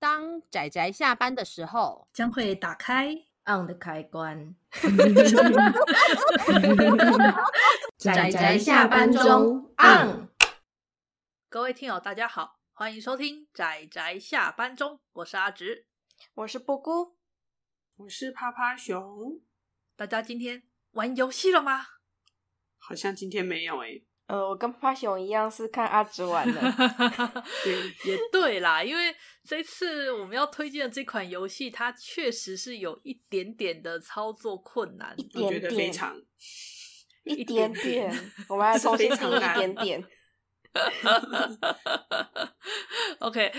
当仔仔下班的时候，将会打开 on 的开关。仔仔下班中 on。各位听友，大家好，欢迎收听仔仔下班中，我是阿直，我是波姑，我是趴趴熊。大家今天玩游戏了吗？好像今天没有诶。呃，我跟帕熊一样是看阿直玩的，也对啦。因为这次我们要推荐的这款游戏，它确实是有一点点的操作困难，一点点，一点点。我们来重新听一点点。OK，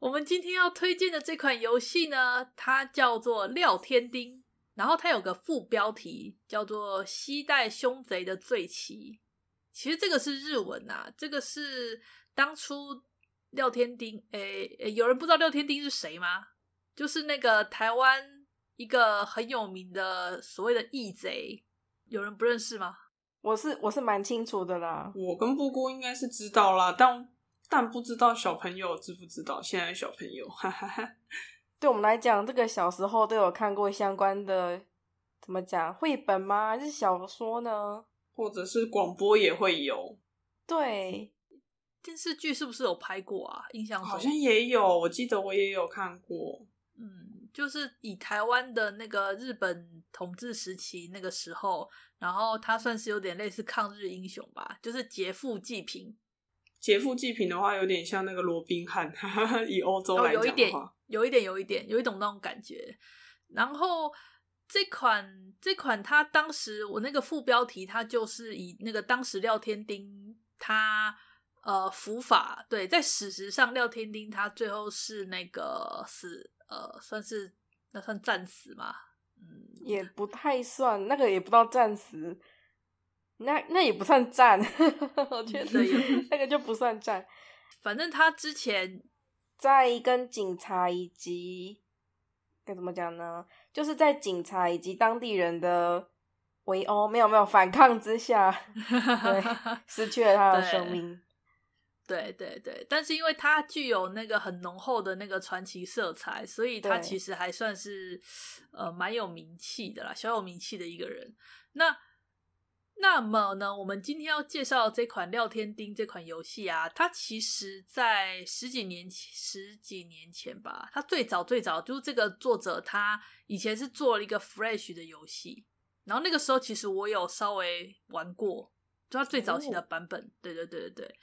我们今天要推荐的这款游戏呢，它叫做《廖天丁》，然后它有个副标题叫做《西代凶贼的罪棋》。其实这个是日文呐，这个是当初廖天丁，诶，有人不知道廖天丁是谁吗？就是那个台湾一个很有名的所谓的义贼，有人不认识吗？我是我是蛮清楚的啦，我跟布姑应该是知道啦，但但不知道小朋友知不知道？现在小朋友，对我们来讲，这个小时候都有看过相关的，怎么讲绘本吗？还是小说呢？或者是广播也会有，对电视剧是不是有拍过啊？印象好像也有，我记得我也有看过。嗯，就是以台湾的那个日本统治时期那个时候，然后他算是有点类似抗日英雄吧，就是劫富济贫。劫富济贫的话，有点像那个罗宾汉，以欧洲来讲一点，有一点，有一点，有一种那种感觉。然后。这款这款，它当时我那个副标题，它就是以那个当时廖天丁他呃伏法对，在史实上廖天丁他最后是那个死呃，算是那算战死嘛，嗯，也不太算，那个也不到战死，那那也不算战，我觉得那个就不算战。反正他之前在跟警察以及。怎么讲呢？就是在警察以及当地人的围殴，没有没有反抗之下，对，失去了他的生命。对对对，但是因为他具有那个很浓厚的那个传奇色彩，所以他其实还算是呃蛮有名气的啦，小有名气的一个人。那那么呢，我们今天要介绍这款《廖天钉》这款游戏啊，它其实在十几年、十几年前吧，它最早最早就是这个作者，他以前是做了一个 Flash 的游戏，然后那个时候其实我有稍微玩过，就它最早期的版本，对对对对对。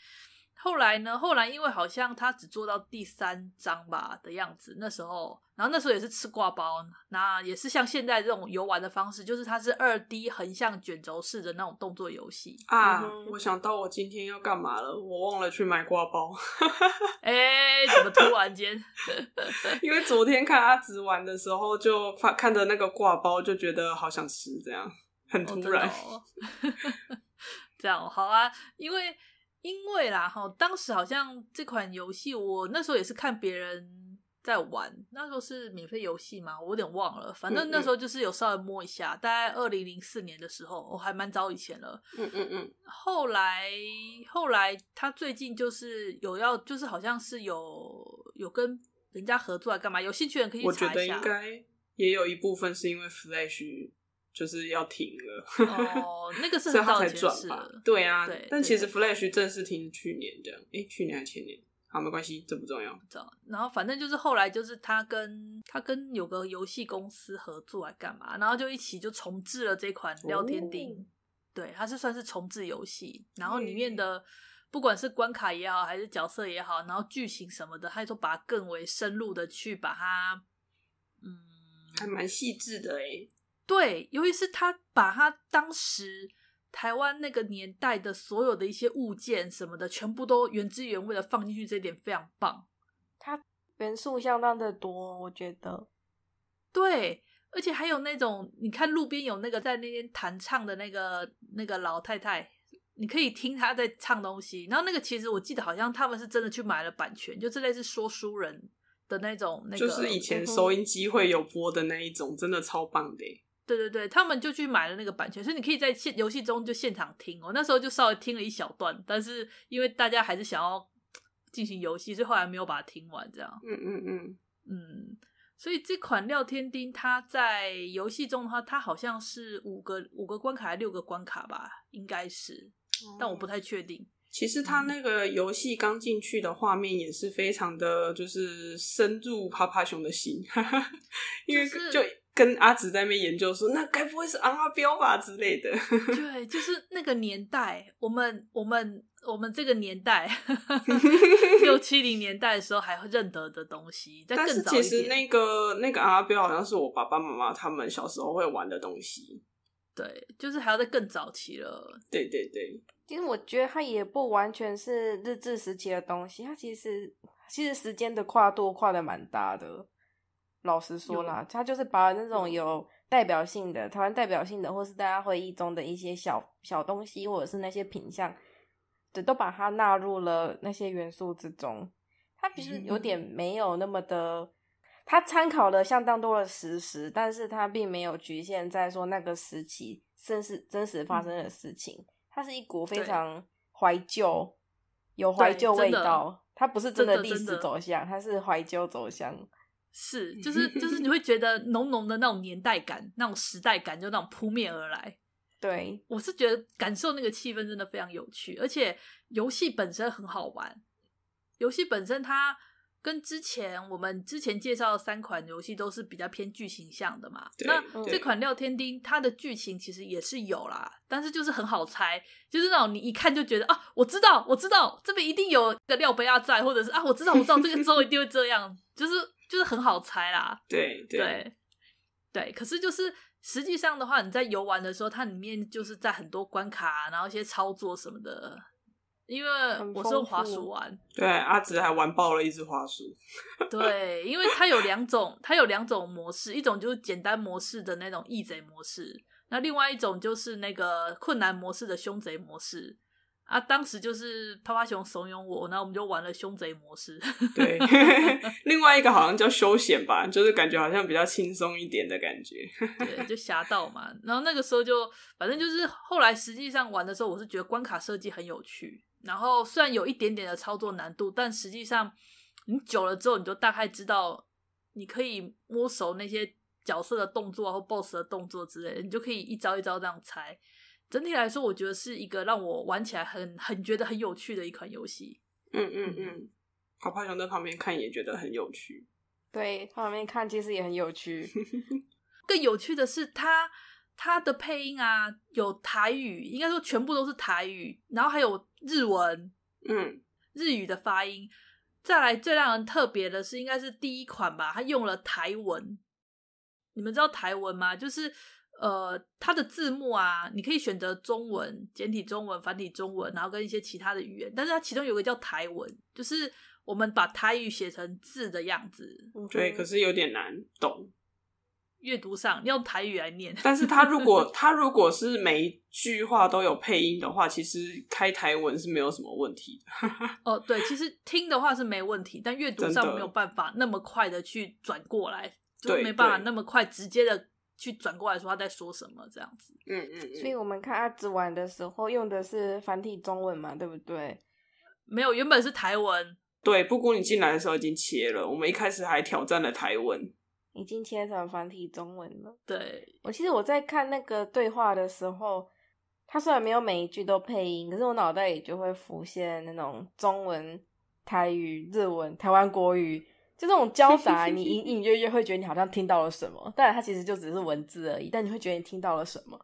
后来呢？后来因为好像他只做到第三章吧的样子。那时候，然后那时候也是吃挂包，那也是像现在这种游玩的方式，就是它是二 D 横向卷轴式的那种动作游戏啊。我想到我今天要干嘛了，我忘了去买挂包。哎，怎么突然间？因为昨天看阿紫玩的时候，就看看着那个挂包，就觉得好想吃，这样很突然。这样好啊，因为。因为啦，哈，当时好像这款游戏，我那时候也是看别人在玩，那时候是免费游戏嘛，我有点忘了。反正那时候就是有稍微摸一下，大概二零零四年的时候，我还蛮早以前了。嗯嗯嗯。后来，后来他最近就是有要，就是好像是有有跟人家合作来干嘛？有兴趣的人可以查一下。我觉得应该也有一部分是因为 Flash。就是要停了，哦，那个是 很早前是的，对啊，但其实 Flash 正式停去年这样，哎，去年还是前年？好，没关系，这不重要，知然后反正就是后来就是他跟他跟有个游戏公司合作来干嘛，然后就一起就重置了这款聊天钉，对，它是算是重置游戏，然后里面的不管是关卡也好，还是角色也好，然后剧情什么的，他都把它更为深入的去把它，嗯，还蛮细致的哎。对，尤其是他把他当时台湾那个年代的所有的一些物件什么的，全部都原汁原味的放进去，这点非常棒。它元素相当的多，我觉得。对，而且还有那种你看路边有那个在那边弹唱的那个那个老太太，你可以听她在唱东西。然后那个其实我记得好像他们是真的去买了版权，就类似说书人的那种，那个就是以前收音机会有播的那一种，真的超棒的。对对对，他们就去买了那个版权，所以你可以在游戏中就现场听哦。那时候就稍微听了一小段，但是因为大家还是想要进行游戏，所以后来没有把它听完。这样，嗯嗯嗯嗯，所以这款《廖天丁》它在游戏中的话，它好像是五个五个关卡还是六个关卡吧，应该是，但我不太确定。其实它那个游戏刚进去的画面也是非常的就是深入啪啪熊的心，因为就。跟阿紫在那边研究说，那该不会是阿彪吧之类的？对，就是那个年代，我们我们我们这个年代 六七零年代的时候还会认得的东西，但更早实那个那个阿彪好像是我爸爸妈妈他们小时候会玩的东西，对，就是还要在更早期了。对对对，其实我觉得它也不完全是日治时期的东西，它其实其实时间的跨度跨的蛮大的。老实说啦，他就是把那种有代表性的台湾代表性的，或是大家回忆中的一些小小东西，或者是那些品相，对，都把它纳入了那些元素之中。他其实有点没有那么的，他参考了相当多的史实，但是他并没有局限在说那个时期，甚至真实发生的事情。它是一股非常怀旧，有怀旧味道。它不是真的历史走向，它是怀旧走向。是，就是就是，你会觉得浓浓的那种年代感、那种时代感就那种扑面而来。对，我是觉得感受那个气氛真的非常有趣，而且游戏本身很好玩。游戏本身它跟之前我们之前介绍的三款游戏都是比较偏剧情向的嘛。那这款《廖天丁》它的剧情其实也是有啦，但是就是很好猜，就是那种你一看就觉得啊，我知道，我知道，这边一定有个廖贝亚在，或者是啊，我知道，我知道，这个之后一定会这样，就是。就是很好猜啦，对对对，可是就是实际上的话，你在游玩的时候，它里面就是在很多关卡，然后一些操作什么的，因为我是用滑鼠玩，对阿紫还玩爆了一只滑鼠，对，因为它有两种，它有两种模式，一种就是简单模式的那种易贼模式，那另外一种就是那个困难模式的凶贼模式。啊，当时就是啪啪熊怂恿我，然后我们就玩了凶贼模式。对，另外一个好像叫休闲吧，就是感觉好像比较轻松一点的感觉。对，就侠盗嘛。然后那个时候就，反正就是后来实际上玩的时候，我是觉得关卡设计很有趣。然后虽然有一点点的操作难度，但实际上你久了之后，你就大概知道你可以摸熟那些角色的动作，或 BOSS 的动作之类，你就可以一招一招这样猜。整体来说，我觉得是一个让我玩起来很很觉得很有趣的一款游戏。嗯嗯嗯，好怕，熊在旁边看也觉得很有趣。对，旁边看其实也很有趣。更有趣的是，它它的配音啊，有台语，应该说全部都是台语，然后还有日文，嗯，日语的发音。再来最让人特别的是，应该是第一款吧，它用了台文。你们知道台文吗？就是。呃，它的字幕啊，你可以选择中文、简体中文、繁体中文，然后跟一些其他的语言。但是它其中有个叫台文，就是我们把台语写成字的样子。对，可是有点难懂。阅读上用台语来念，但是它如果 它如果是每一句话都有配音的话，其实开台文是没有什么问题的。哦，对，其实听的话是没问题，但阅读上没有办法那么快的去转过来，就没办法那么快直接的。去转过来说他在说什么这样子，嗯嗯所以我们看阿紫玩的时候用的是繁体中文嘛，对不对？没有，原本是台文。对，布谷你进来的时候已经切了，我们一开始还挑战了台文，已经切成繁体中文了。对，我其实我在看那个对话的时候，他虽然没有每一句都配音，可是我脑袋里就会浮现那种中文、台语、日文、台湾国语。就这种交洒，你隐隐约约会觉得你好像听到了什么，但然其实就只是文字而已，但你会觉得你听到了什么。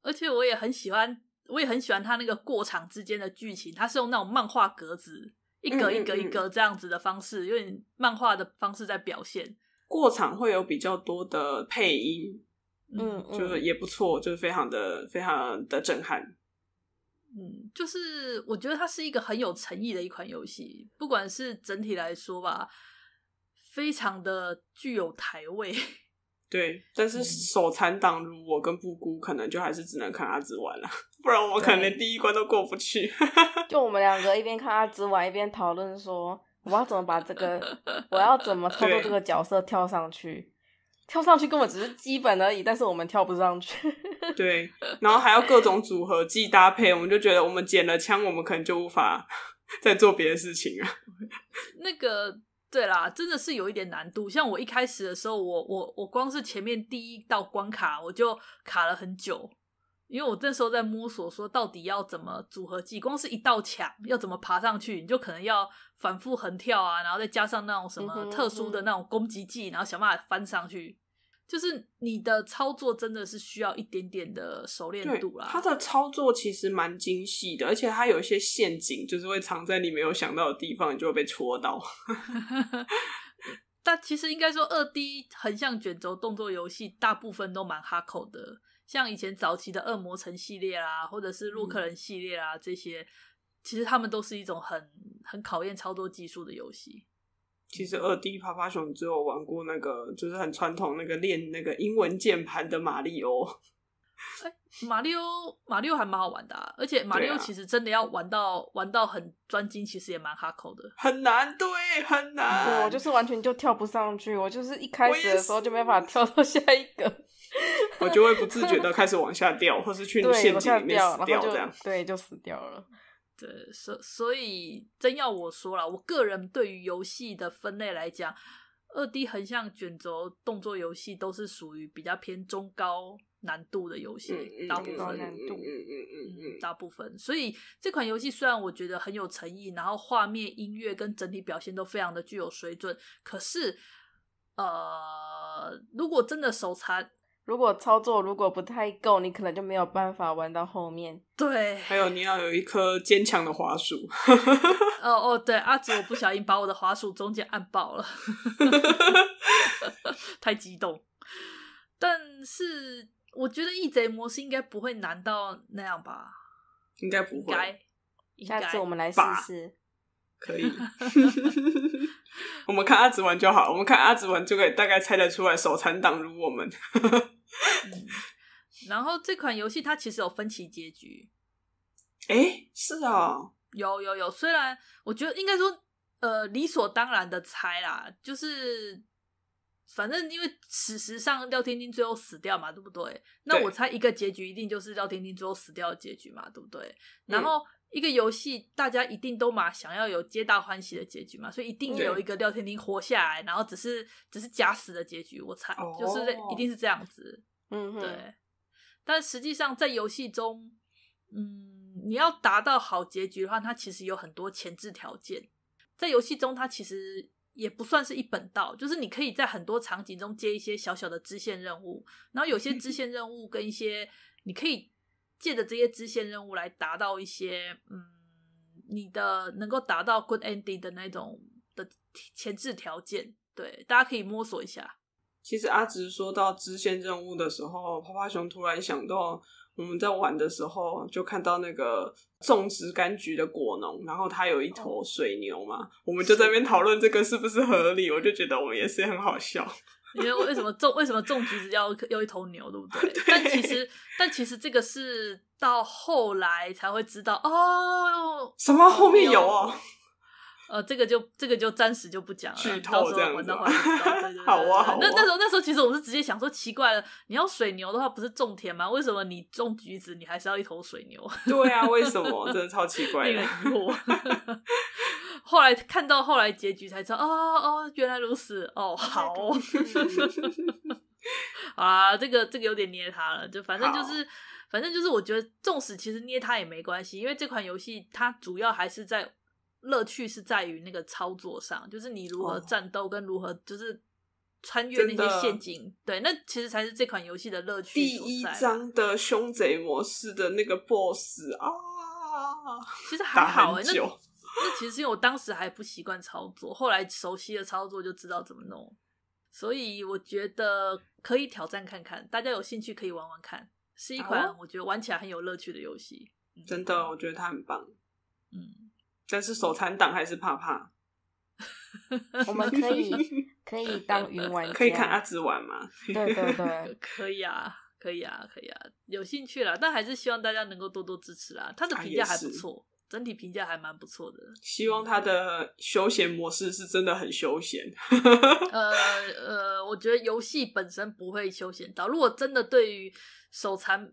而且我也很喜欢，我也很喜欢它那个过场之间的剧情，它是用那种漫画格子，一格一格一格这样子的方式，用漫画的方式在表现。过场会有比较多的配音，嗯，就是也不错，就是非常的非常的震撼。嗯，就是我觉得它是一个很有诚意的一款游戏，不管是整体来说吧。非常的具有台味，对，但是手残党如我跟布姑，可能就还是只能看阿紫玩了，不然我可能连第一关都过不去。就我们两个一边看阿紫玩，一边讨论说，我要怎么把这个，我要怎么操作这个角色跳上去？跳上去根本只是基本而已，但是我们跳不上去。对，然后还要各种组合技搭配，我们就觉得我们捡了枪，我们可能就无法再做别的事情了。那个。对啦，真的是有一点难度。像我一开始的时候，我我我光是前面第一道关卡，我就卡了很久，因为我那时候在摸索说到底要怎么组合技，光是一道墙要怎么爬上去，你就可能要反复横跳啊，然后再加上那种什么特殊的那种攻击技，然后想办法翻上去。就是你的操作真的是需要一点点的熟练度啦。它的操作其实蛮精细的，而且它有一些陷阱，就是会藏在你没有想到的地方，你就会被戳到。但其实应该说，二 D 横向卷轴动作游戏大部分都蛮哈口的，像以前早期的《恶魔城》系列啦，或者是《洛克人》系列啦，这些其实他们都是一种很很考验操作技术的游戏。其实二 D 趴趴熊只有玩过那个，就是很传统那个练那个英文键盘的马里奥。马里奥马里奥还蛮好玩的，而且马里奥其实真的要玩到玩到很专精，其实也蛮哈口的，很难，对，很难。我就是完全就跳不上去，我就是一开始的时候就没法跳到下一个，我就会不自觉的开始往下掉，或是去 陷阱里面死掉，这样，对，就死掉了。对，所所以真要我说了，我个人对于游戏的分类来讲，二 D 横向卷轴动作游戏都是属于比较偏中高难度的游戏，大部分难度，嗯嗯嗯嗯，大部分。所以这款游戏虽然我觉得很有诚意，然后画面、音乐跟整体表现都非常的具有水准，可是，呃，如果真的手残。如果操作如果不太够，你可能就没有办法玩到后面。对，还有你要有一颗坚强的滑鼠。哦哦，对，阿紫，我不小心把我的滑鼠中间按爆了，太激动。但是我觉得异贼模式应该不会难到那样吧？应该不会。下次我们来试试，可以。我们看阿紫玩就好，我们看阿紫玩就可以大概猜得出来，手残党如我们。然后这款游戏它其实有分歧结局，哎，是啊，有有有。虽然我觉得应该说，呃，理所当然的猜啦，就是反正因为事实上廖天丁最后死掉嘛，对不对？那我猜一个结局一定就是廖天丁最后死掉的结局嘛，对不对？然后。一个游戏，大家一定都嘛想要有皆大欢喜的结局嘛，所以一定有一个廖天庭活下来，然后只是只是假死的结局，我猜就是一定是这样子，嗯，对。但实际上在游戏中，嗯，你要达到好结局的话，它其实有很多前置条件。在游戏中，它其实也不算是一本道，就是你可以在很多场景中接一些小小的支线任务，然后有些支线任务跟一些你可以。借着这些支线任务来达到一些，嗯，你的能够达到 good ending 的那种的前置条件，对，大家可以摸索一下。其实阿直说到支线任务的时候，泡泡熊突然想到，我们在玩的时候就看到那个种植柑橘的果农，然后他有一头水牛嘛，我们就在那边讨论这个是不是合理，我就觉得我们也是很好笑。因为为什么种为什么种子要要一头牛，对不对？但其实但其实这个是到后来才会知道哦，什么后面有。呃，这个就这个就暂时就不讲了，到时候玩的话，好啊。那那时候那时候其实我是直接想说，奇怪了，你要水牛的话不是种田吗？为什么你种橘子你还是要一头水牛？对啊，为什么？真的超奇怪。那个疑惑。后来看到后来结局才知道，哦哦，原来如此，哦好。啊，这个这个有点捏他了，就反正就是反正就是我觉得，纵使其实捏他也没关系，因为这款游戏它主要还是在。乐趣是在于那个操作上，就是你如何战斗跟如何就是穿越那些陷阱。对，那其实才是这款游戏的乐趣。第一章的凶贼模式的那个 BOSS 啊，其实 还好哎，那那其实因为我当时还不习惯操作，后来熟悉了操作就知道怎么弄，所以我觉得可以挑战看看，大家有兴趣可以玩玩看，是一款我觉得玩起来很有乐趣的游戏。真的，我觉得它很棒。嗯。但是手残党还是怕怕，我们可以可以当云玩家，可以看阿紫玩吗？对对对，可以啊，可以啊，可以啊，有兴趣了。但还是希望大家能够多多支持啦，他的评价还不错，整体评价还蛮不错的。希望他的休闲模式是真的很休闲。呃呃，我觉得游戏本身不会休闲到，如果真的对于手残。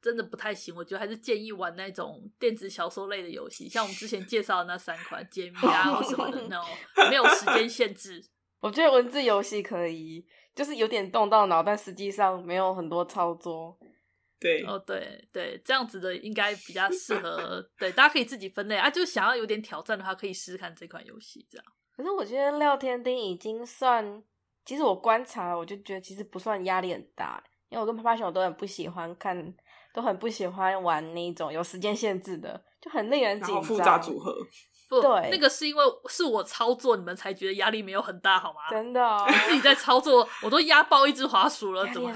真的不太行，我觉得还是建议玩那种电子小说类的游戏，像我们之前介绍那三款解谜啊或什么的那种，没有时间限制。我觉得文字游戏可以，就是有点动到脑，但实际上没有很多操作。对，哦对对，这样子的应该比较适合，对，大家可以自己分类啊。就想要有点挑战的话，可以试试看这款游戏这样。可是我觉得《廖天丁》已经算，其实我观察，我就觉得其实不算压力很大，因为我跟趴趴熊都很不喜欢看。都很不喜欢玩那种有时间限制的，就很令人紧张。复杂组合，不，对，那个是因为是我操作，你们才觉得压力没有很大，好吗？真的，自己在操作，我都压爆一只滑鼠了，怎么？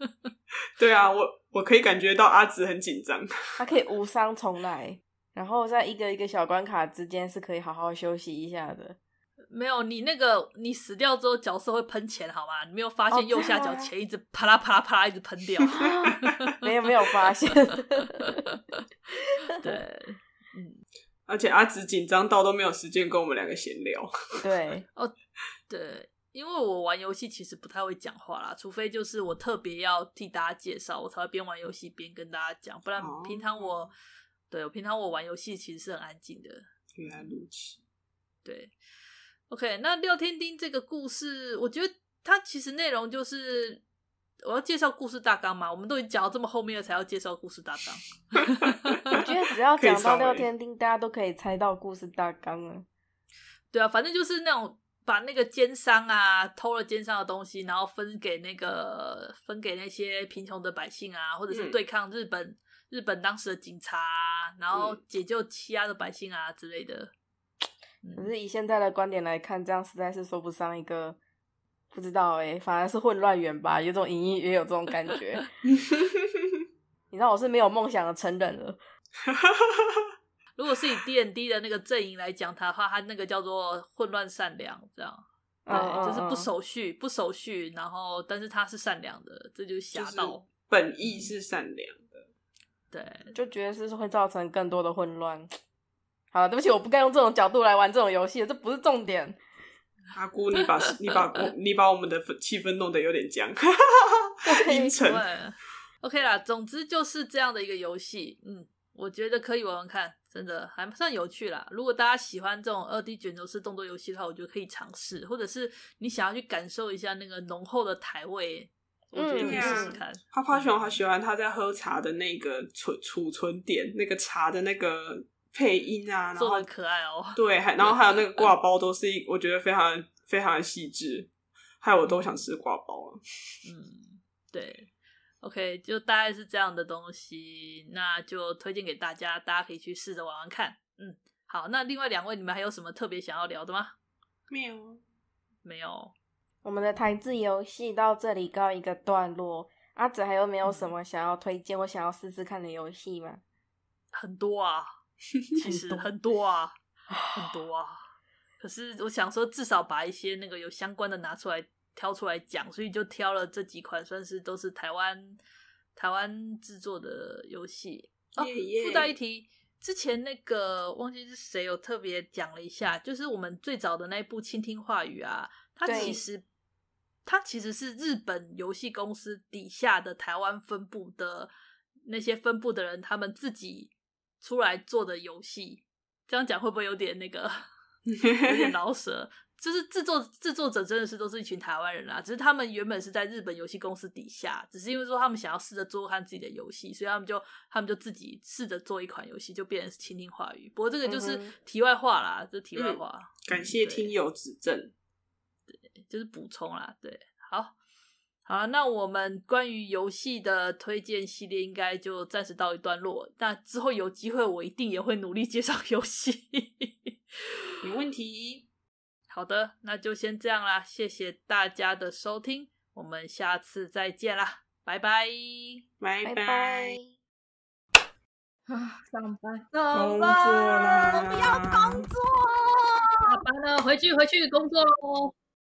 对啊，我我可以感觉到阿紫很紧张，他可以无伤重来，然后在一个一个小关卡之间是可以好好休息一下的。没有你那个，你死掉之后，角色会喷钱，好吗？你没有发现右下角钱一直啪啦啪啦啪啦一直喷掉？没有，没有发现。对，嗯。而且阿紫紧张到都没有时间跟我们两个闲聊。对，哦，对，因为我玩游戏其实不太会讲话啦，除非就是我特别要替大家介绍，我才会边玩游戏边跟大家讲，不然平常我，对我平常我玩游戏其实是很安静的，很安静。对。OK，那廖天丁这个故事，我觉得它其实内容就是我要介绍故事大纲嘛。我们都已经讲到这么后面了，才要介绍故事大纲。我觉得只要讲到廖天丁，大家都可以猜到故事大纲了。对啊，反正就是那种把那个奸商啊偷了奸商的东西，然后分给那个分给那些贫穷的百姓啊，或者是对抗日本日本当时的警察，然后解救欺压的百姓啊之类的。可是以现在的观点来看，这样实在是说不上一个不知道哎，反而是混乱源吧，有种隐隐也有这种感觉。你知道我是没有梦想的成人了。如果是以 DND 的那个阵营来讲他的话，他那个叫做混乱善良，这样对，就是不守序，不守序，然后但是他是善良的，这就是侠盗，本意是善良的，对，就觉得是会造成更多的混乱。好，对不起，我不该用这种角度来玩这种游戏，这不是重点。阿姑，你把、你把、你把我们的气氛弄得有点僵，阴沉。OK 啦，总之就是这样的一个游戏，嗯，我觉得可以玩玩看，真的还不算有趣啦。如果大家喜欢这种二 D 卷轴式动作游戏的话，我觉得可以尝试，或者是你想要去感受一下那个浓厚的台味，我觉得可以试试看。哈帕熊好喜欢他在喝茶的那个储储存点，那个茶的那个。配音啊，然后可爱哦，对，还 然后还有那个挂包，都是一我觉得非常非常细致，害我都想吃挂包了。嗯，对，OK，就大概是这样的东西，那就推荐给大家，大家可以去试着玩玩看。嗯，好，那另外两位，你们还有什么特别想要聊的吗？没有，没有。我们的台字游戏到这里告一个段落。阿紫还有没有什么想要推荐或想要试试看的游戏吗？很多啊。其实很多啊，很多啊。可是我想说，至少把一些那个有相关的拿出来挑出来讲，所以就挑了这几款，算是都是台湾台湾制作的游戏哦。附带一提，之前那个忘记是谁有特别讲了一下，就是我们最早的那一部《倾听话语》啊，它其实它其实是日本游戏公司底下的台湾分部的那些分部的人，他们自己。出来做的游戏，这样讲会不会有点那个，有点老舌？就是制作制作者真的是都是一群台湾人啦，只是他们原本是在日本游戏公司底下，只是因为说他们想要试着做看自己的游戏，所以他们就他们就自己试着做一款游戏，就变成《倾听话语》。不过这个就是题外话啦，这题外话。感谢听友指正，对，就是补充啦，对，好。好，那我们关于游戏的推荐系列应该就暂时到一段落。那之后有机会，我一定也会努力介绍游戏。没问题？好的，那就先这样啦，谢谢大家的收听，我们下次再见啦，拜拜，拜拜。啊，上班，工作啦，不要工作，下班了，回去回去工作喽。